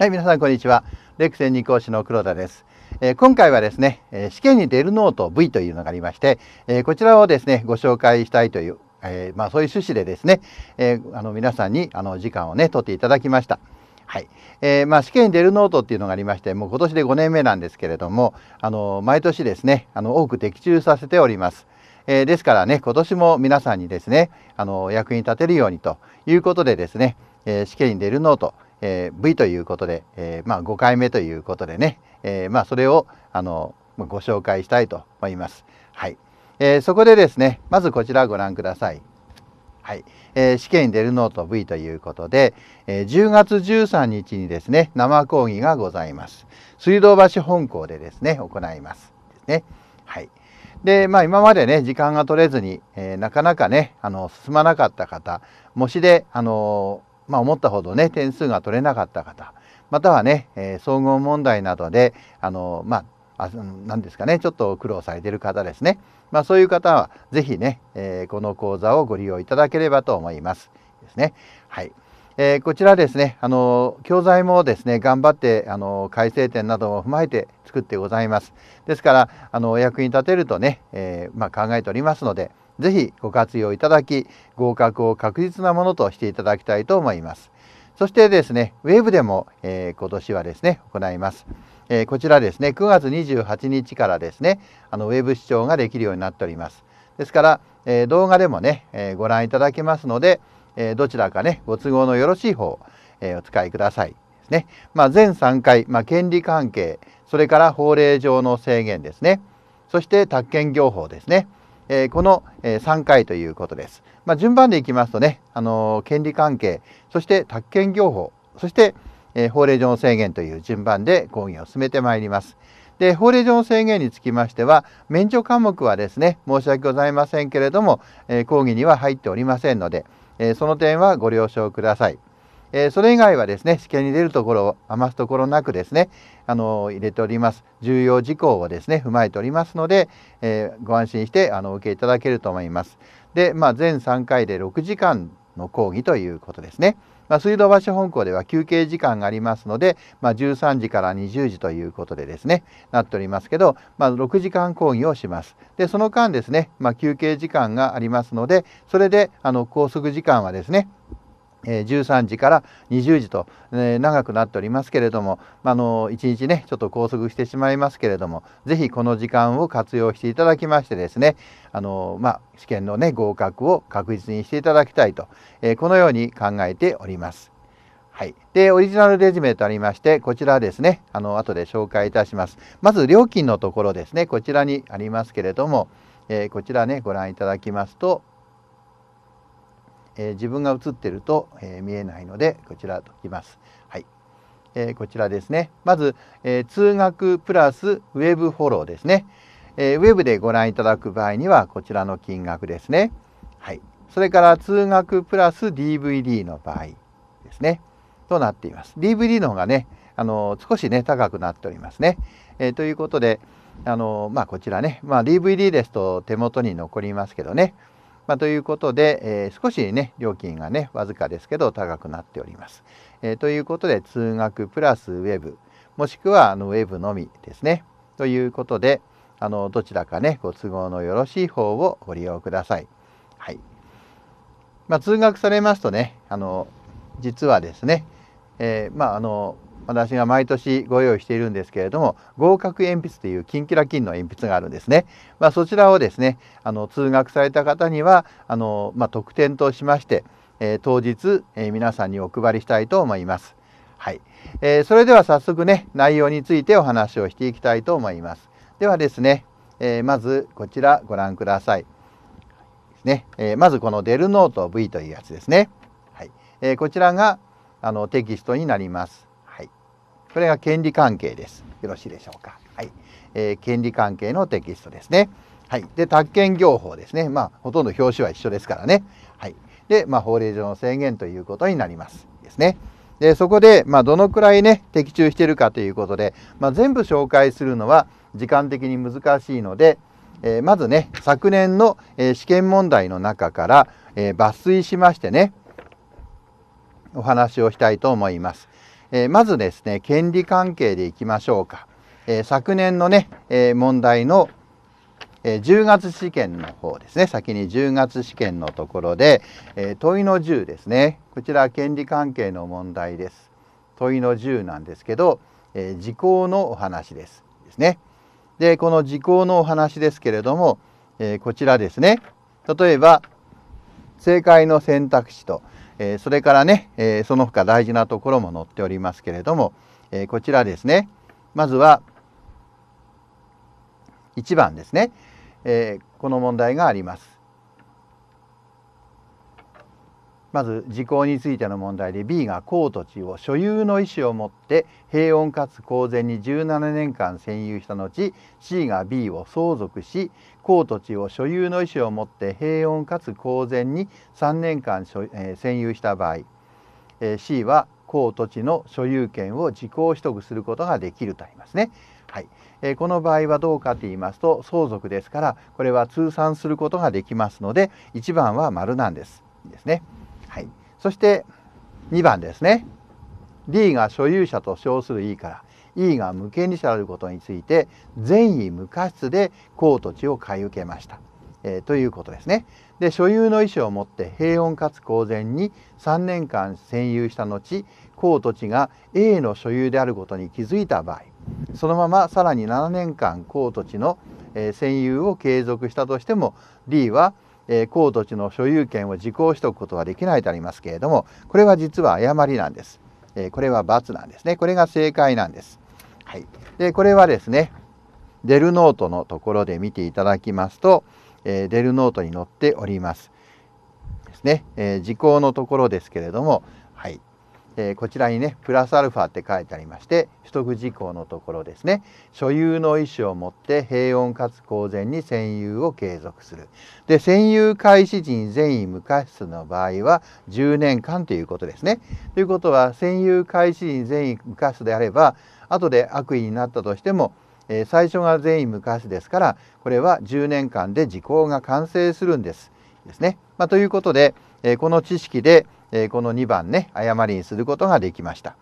はい、皆さんこんにちは。レクン2講師の黒田です。えー、今回はですね、え試験に出るノート V というのがありまして、えこちらをですね、ご紹介したいという、えー、まあ、そういう趣旨でですね、えー、あの皆さんにあの時間をね、取っていただきました。はい。えー、まあ、試験に出るノートっていうのがありまして、もう今年で5年目なんですけれども、あの、毎年ですね、あの、多く的中させております。えー、ですからね、今年も皆さんにですね、あの、役に立てるようにということでですね、えー、試験に出るノート、えー、V ということで、えー、まあ、5回目ということでね、えー、まあ、それをあのご紹介したいと思います。はい、えそこでですねまずこちらご覧ください。はいえ試験に出るノート V ということで、え10月13日にですね生講義がございます。水道橋本校でですね行います。ですねはい、で、まあ、今までね時間が取れずに、えー、なかなかねあの進まなかった方模試であのまあ、思ったほどね点数が取れなかった方またはね、え総合問題などであのまあ何ですかねちょっと苦労されている方ですね、まあ、そういう方は是非ね、えこの講座をご利用いただければと思います。ですねはい、えー、こちらですねあの教材もですね頑張ってあの改正点なども踏まえて作ってございますですからあのお役に立てるとね、えー、まあ、考えておりますのでぜひご活用いただき合格を確実なものとしていただきたいと思います。そしてですね、ウェブでも、えー、今年はですね、行います。えー、こちらですね、9月28日からですね、あのウェブ視聴ができるようになっております。ですから、えー、動画でもね、えご覧いただけますので、えどちらかね、ご都合のよろしい方を、えお使いください。ですね。まあ、全3回、まあ、権利関係、それから法令上の制限ですね、そして宅建業法ですね。えこのえ3回ということです。まあ、順番でいきますとね、あの権利関係、そして宅建業法、そして、え法令上の制限という順番で講義を進めてまいります。で法令上の制限につきましては免除科目はですね申し訳ございませんけれども、え講義には入っておりませんので、えその点はご了承ください。えそれ以外はですね試験に出るところを余すところなくですねあの入れております重要事項をですね踏まえておりますので、えご安心してあの受けいただけると思います。で、まあ、全3回で6時間の講義ということですね。まあ、水道橋本校では休憩時間がありますので、まあ、13時から20時ということでですねなっておりますけど、まあ、6時間講義をしますでその間ですね、ま休憩時間がありますのでそれであの拘束時間はですね13時から20時と、え長くなっておりますけれども、まあの1日ねちょっと拘束してしまいますけれども是非この時間を活用していただきましてですねあの、まあ、試験の、ね、合格を確実にしていただきたいと、えこのように考えております。はい、でオリジナルレジュメとありましてこちらですねあの後で紹介いたしますまず料金のところですねこちらにありますけれども、えー、こちらねご覧いただきますとえー、自分が映ってると、え見えないのでこちら解きます。はいえこちらですね。まず、え通学プラスウェブフォローですね、えウェブでご覧いただく場合にはこちらの金額ですね。はい、それから通学プラス DVD の場合ですね。となっています。DVD の方がね、あの少しね高くなっておりますね。えー、ということであの、まあ、こちらね、まあ、DVD ですと手元に残りますけどね、まあ、ということで、えー、少しね、料金がね、わずかですけど高くなっております。えー、ということで、通学プラスウェブ、もしくはあのウェブのみですね。ということで、あのどちらかね、ご都合のよろしい方をご利用ください。はい。まあ、通学されますとね、あの実はですね、えー、まああの私が毎年ご用意しているんですけれども合格鉛筆というキンキラキの鉛筆があるんですね、まあ、そちらをですねあの通学された方にはあの、まあ、特典としまして、えー、当日、えー、皆さんにお配りしたいと思います。はい、えー、それでは早速ね内容についてお話をしていきたいと思います。ではですね、えまずこちらご覧ください。ねえまずこのデルノート V というやつですね。はいえこちらがあのテキストになります。これが権利関係です。よろしいでしょうか。はい。えー、権利関係のテキストですね。はい。で、宅建業法ですね。まあ、ほとんど表紙は一緒ですからね。はい。で、まあ、法令上の制限ということになります。ですね。で、そこで、まあ、どのくらいね、的中してるかということで、まあ、全部紹介するのは時間的に難しいので、えー、まずね、昨年の、えー、試験問題の中から、え抜粋しましてね、お話をしたいと思います。えまずですね、権利関係でいきましょうか。え昨年のね、え問題のえー、10月試験の方ですね先に10月試験のところで、えー、問いの10ですねこちら権利関係の問題です問いの10なんですけど、えー、時効のお話ですですねでこの時効のお話ですけれども、えー、こちらですね例えば正解の選択肢とえそれからね、えその他大事なところも載っておりますけれども、えこちらですねまずは1番ですね、えこの問題があります。まず時効についての問題で B が公土地を所有の意思を持って平穏かつ公然に17年間占有した後 C が B を相続し公土地を所有の意思を持って平穏かつ公然に3年間、え占有した場合、え C は公土地の所有権を時効取得することができるとありますね。はいえー、この場合はどうかと言いますと相続ですからこれは通算することができますので1番は丸なんです。いいですね。はい、そして2番ですね D が所有者と称する E から E が無権利者であることについて善意無過失で公土地を買い受けました、えー、ということですね。で所有の意思を持って平穏かつ公然に3年間占有した後公土地が A の所有であることに気づいた場合そのままさらに7年間公土地の占有を継続したとしても D はえ高土地の所有権を時効しておくことはできないとありますけれどもこれは実は誤りなんです、えこれは罰なんですねこれが正解なんです、はい、でこれはですねデルノートのところで見ていただきますと、えデルノートに載っておりますですね、え時効のところですけれどもえー、こちらにねプラスアルファって書いてありまして取得事項のところですね所有の意思を持って平穏かつ公然に占有を継続するで占有開始時に善意無過失の場合は10年間ということですねということは占有開始時に善意無過失であれば後で悪意になったとしてもえ最初が善意無過失ですからこれは10年間で時効が完成するんです。ですねまあ、ということで、えこの知識で、この2番ね誤りにすることができました。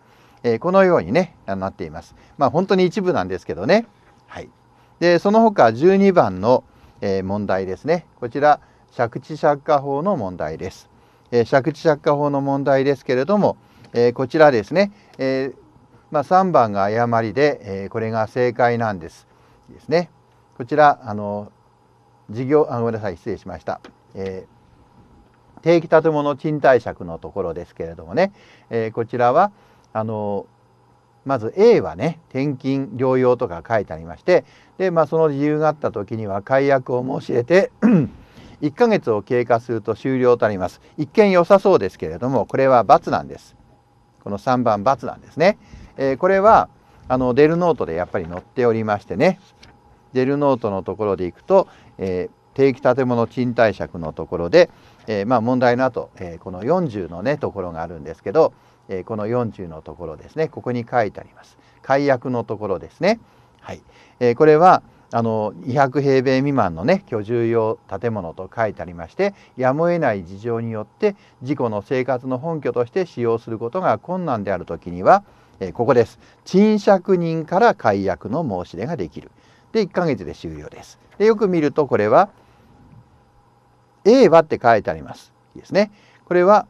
このようにねなっています。まあ、本当に一部なんですけどね。はい、でその他12番の、問題ですね。こちら借地借家法の問題です。借地借家法の問題ですけれども、こちらですね、えまあ、3番が誤りで、えこれが正解なんです。ですね。こちらあの事業あごめんなさい失礼しました。えー定期建物賃貸借のところですけれどもね、えー、こちらはあのまず A はね転勤療養とか書いてありましてで、まあ、その理由があった時には解約を申し入れて1 ヶ月を経過すると終了となります一見良さそうですけれどもこれは×なんですこの3番×なんですね、えー、これはあのデルノートでやっぱり載っておりましてねデルノートのところでいくと、えー、定期建物賃貸借のところでえー、まあ、問題のあと、えー、この40のねところがあるんですけど、えー、この40のところですねここに書いてあります解約のところですね。はいえこれはあの200平米未満のね居住用建物と書いてありましてやむを得ない事情によって事故の生活の本拠として使用することが困難である時には、えここです賃借人から解約の申し出ができるで1ヶ月で終了ですでよく見るとこれは「A はって書いてあります。いいですね。これは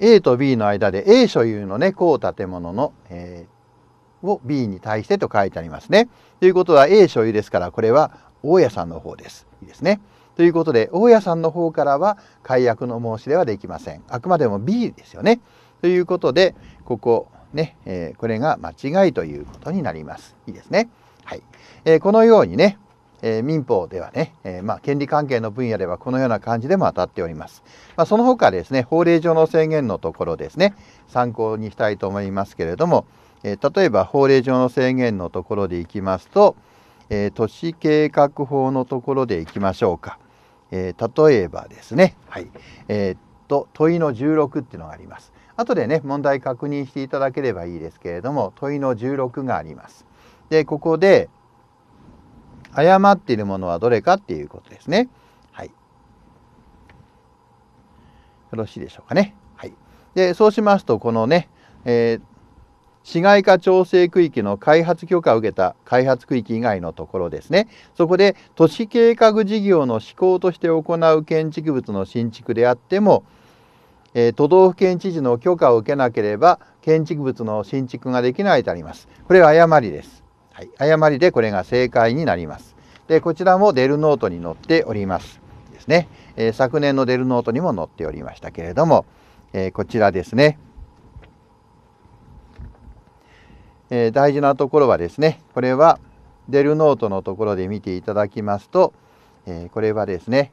A と B の間で A 所有のね、う建物の、えー、を B に対してと書いてありますね。ということは A 所有ですから、これは大家さんの方です。いいですね。ということで、大家さんの方からは解約の申し出はできません。あくまでも B ですよね。ということで、ここね、えー、これが間違いということになります。いいですね。はい。えー、このようにね、えー、民法ではね、えー、まあ、権利関係の分野ではこのような感じでも当たっております。まあ、その他ですね、法令上の制限のところですね、参考にしたいと思いますけれども、えー、例えば法令上の制限のところでいきますと、え都市計画法のところでいきましょうか。え例えばですね、はい、えっと、問いの16っていうのがあります。後でね、問題確認していただければいいですけれども、問いの16があります。で、ここで、誤っているものはどれかっていうことですね。はい。よろしいでしょうかね。はい。で、そうしますと、このね、えー、市街化調整区域の開発許可を受けた開発区域以外のところですねそこで都市計画事業の施行として行う建築物の新築であっても、えー、都道府県知事の許可を受けなければ建築物の新築ができないとありますこれは誤りですはい、誤りでこれが正解になります。で、こちらもデルノートに載っております。ですね。えー、昨年のデルノートにも載っておりましたけれども、えー、こちらですね。えー、大事なところはですね、これはデルノートのところで見ていただきますと、えこれはですね、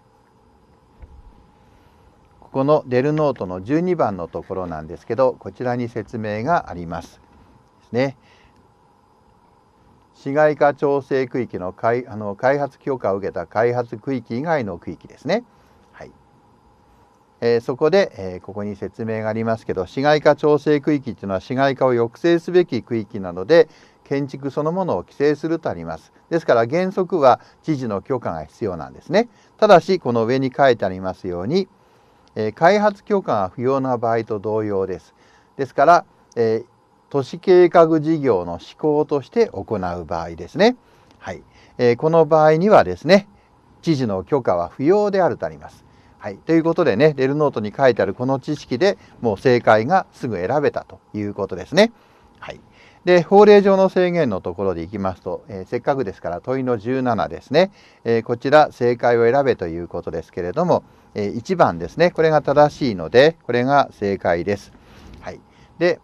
ここのデルノートの12番のところなんですけど、こちらに説明があります。ですね。市街化調整区域の開あの開発許可を受けた開発区域以外の区域ですね。はいえー、そこで、えー、ここに説明がありますけど市街化調整区域っていうのは市街化を抑制すべき区域なので建築そのものを規制するとあります。ですから原則は知事の許可が必要なんですね。ただしこの上に書いてありますように、えー、開発許可が不要な場合と同様です。ですから、えー、都市計画事業の施行として行う場合ですね。はい。えー、この場合にはですね、知事の許可は不要であるとあります。はい、ということでね、レルノートに書いてあるこの知識でもう正解がすぐ選べたということですね。はい、で法令上の制限のところでいきますと、えー、せっかくですから問いの17ですね、えー、こちら正解を選べということですけれども、えー、1番ですねこれが正しいのでこれが正解です。はい、で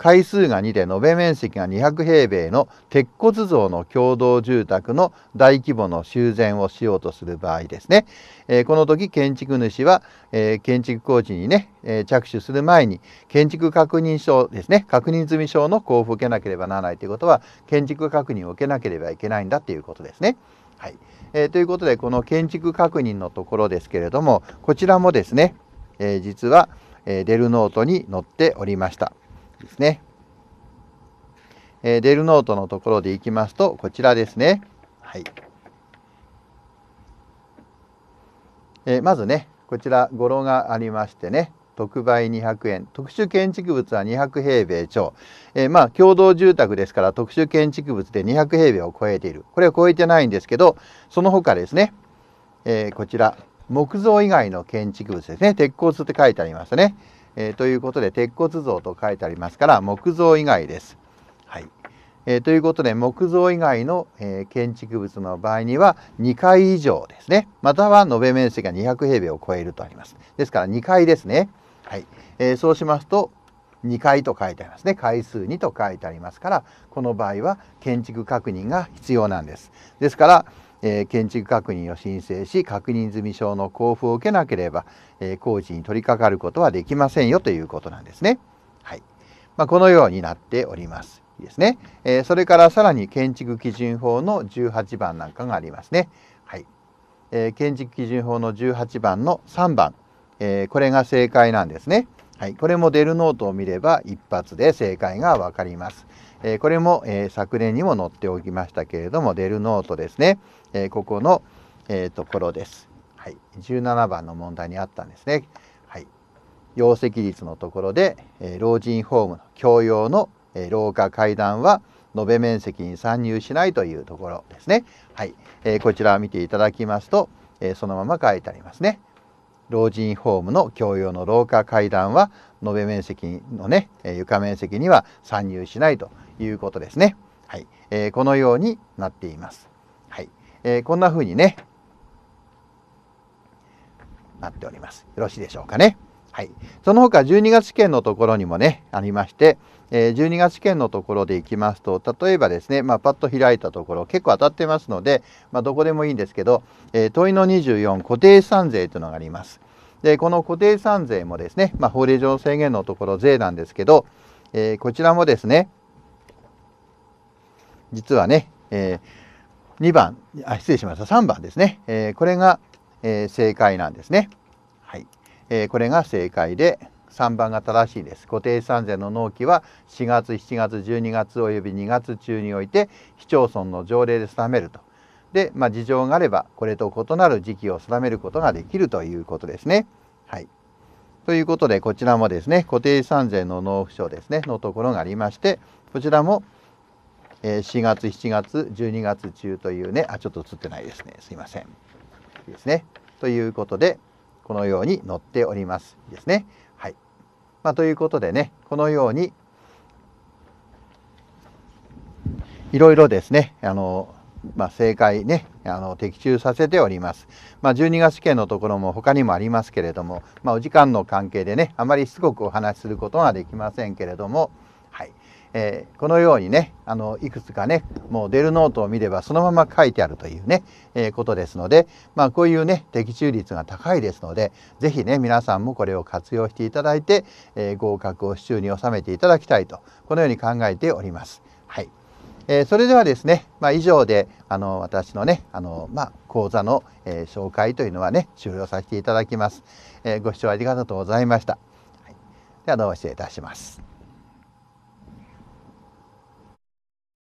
階数が2で延べ面積が200平米の鉄骨造の共同住宅の大規模の修繕をしようとする場合ですね、えー、この時建築主は、えー、建築工事にね、えー、着手する前に建築確認証ですね確認済証の交付を受けなければならないということは建築確認を受けなければいけないんだということですね。はいえー、ということでこの建築確認のところですけれどもこちらもですね、え実は、えデルノートに載っておりました。ですね。えー、デルノートのところでいきますと、こちらですね。はい。えー、まずね、こちら語呂がありましてね、特売200円特殊建築物は200平米超、えー、まあ共同住宅ですから特殊建築物で200平米を超えているこれは超えてないんですけどその他ですね、えー、こちら木造以外の建築物ですね鉄骨って書いてありますねえー、ということで鉄骨像と書いてありますから木造以外です。はいえー、ということで木造以外の、えー、建築物の場合には2階以上ですねまたは延べ面積が200平米を超えるとあります。ですから2階ですね。はいえそうしますと2階と書いてありますね回数2と書いてありますからこの場合は建築確認が必要なんです。ですからえ建築確認を申請し確認済証の交付を受けなければ、え工事に取り掛かることはできませんよということなんですね。はいまあ、このようになっております。いいですね、えー、それからさらに建築基準法の18番なんかがありますね。はいえ建築基準法の18番の3番、えこれが正解なんですね。はい、これもデルノートを見れば一発で正解が分かります。えー、これも、えー、昨年にも載っておきましたけれども、デルノートですね。えー、ここの、えー、ところです、はい。17番の問題にあったんですね。はい、容積率のところで、え老人ホームの共用の、え廊下階段は延べ面積に参入しないというところですね。はい、えこちら見ていただきますと、えそのまま書いてありますね。老人ホームの共用の廊下階段は延べ面積のね床面積には参入しないということですね。はい、えー、このようになっています。はい、えー、こんな風にねなっております。よろしいでしょうかね。はい、その他12月試験のところにもねありまして、えー、12月試験のところでいきますと例えばですね、まあ、パッと開いたところ結構当たってますので、まあ、どこでもいいんですけど、えー、問いの24固定資産税というのがあります。でこの固定資産税もですね、まあ、法令上制限のところ税なんですけど、えー、こちらもですね実はね、えー、2番あ失礼しました3番ですね、えこれが、え正解なんですね。はいえー、これが正解で3番が正しいです。固定資産税の納期は4月、7月、12月および2月中において市町村の条例で定めると。で、まあ、事情があればこれと異なる時期を定めることができるということですね。はい。ということで、こちらもですね、固定資産税の納付書ですね、のところがありまして、こちらも4月、7月、12月中というね、あ、ちょっと映ってないですね。すいません。いいですね。ということで、このように載っておりますですね。はいまあ、ということでねこのようにいろいろですねあの、まあ、正解ねあの的中させております。まあ、12月券のところも他にもありますけれども、まあ、お時間の関係でねあまりしつこくお話しすることはできませんけれども、えー、このようにねあのいくつかねもう出るノートを見ればそのまま書いてあるというね、えー、ことですので、まあ、こういうね的中率が高いですので是非ね皆さんもこれを活用していただいて、えー、合格を手中に収めていただきたいとこのように考えております。はいえそれではですね、まあ、以上であの私のねあの、まあ、講座の、え紹介というのはね終了させていただきます。えご視聴ありがとうございました。はい、ではどうも失礼いたします。